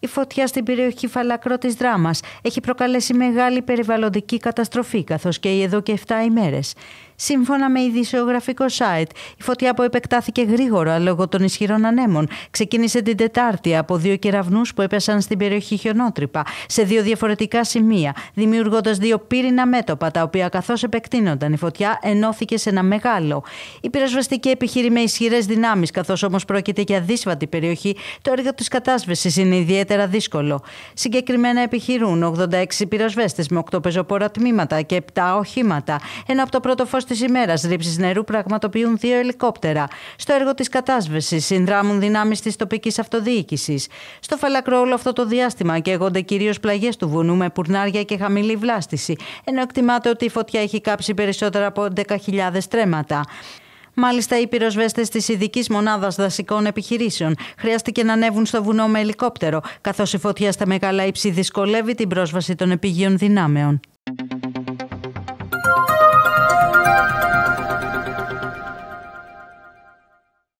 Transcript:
Η φωτιά στην περιοχή Φαλακρό της Δράμας έχει προκαλέσει μεγάλη περιβαλλοντική καταστροφή, καθώς και εδώ και 7 ημέρες. Σύμφωνα με ειδησιογραφικό site, η φωτιά που επεκτάθηκε γρήγορα λόγω των ισχυρών ανέμων ξεκίνησε την Τετάρτη από δύο κεραυνούς που έπεσαν στην περιοχή χιονότρυπα σε δύο διαφορετικά σημεία, δημιουργώντας δύο πύρινα μέτωπα τα οποία καθώς επεκτείνονταν η φωτιά ενώθηκε σε ένα μεγάλο. Η πυροσβεστική επιχείρη με ισχυρές δυνάμεις, καθώς όμως πρόκειται για δύσβατη περιοχή, το έργο της κατάσβεσης είναι ιδιαίτερα δύσκολο. Συγκεκριμένα επιχειρούν 86 πυροσβέστες με 8 πεζοπόρα τμήματα και 7 οχήματα, ενώ από το πρώτο φως της ημέρας, ρήψη νερού πραγματοποιούν δύο ελικόπτερα. Στο έργο της κατάσβεσης συνδράμουν δυνάμεις της τοπικής αυτοδιοίκησης. Στο φαλακρό όλο αυτό το διάστημα καίγονται κυρίως πλαγιές του βουνού με πουρνάρια και χαμηλή βλάστηση, ενώ εκτιμάται ότι η φωτιά έχει κάψει περισσότερα από 10.000 τρέματα. Μάλιστα, οι πυροσβέστες της ειδικής μονάδας δασικών επιχειρήσεων χρειάστηκε να ανέβουν στο βουνό με ελικόπτερο, καθώς η φωτιά στα μεγάλα ύψη δυσκολεύει την πρόσβαση των επιγείων δυνάμεων.